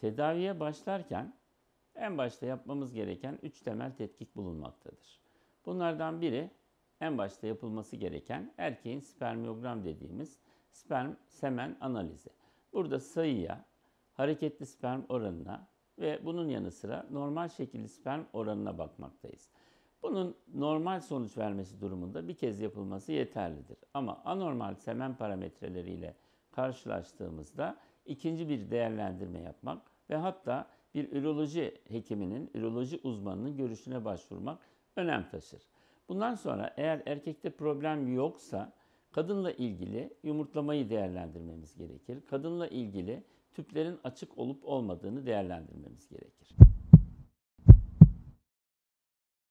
Tedaviye başlarken en başta yapmamız gereken 3 temel tetkik bulunmaktadır. Bunlardan biri en başta yapılması gereken erkeğin spermiyogram dediğimiz sperm semen analizi. Burada sayıya, hareketli sperm oranına ve bunun yanı sıra normal şekilli sperm oranına bakmaktayız. Bunun normal sonuç vermesi durumunda bir kez yapılması yeterlidir. Ama anormal semen parametreleriyle karşılaştığımızda ikinci bir değerlendirme yapmak ve hatta bir üroloji hekiminin, üroloji uzmanının görüşüne başvurmak önem taşır. Bundan sonra eğer erkekte problem yoksa kadınla ilgili yumurtlamayı değerlendirmemiz gerekir. Kadınla ilgili tüplerin açık olup olmadığını değerlendirmemiz gerekir.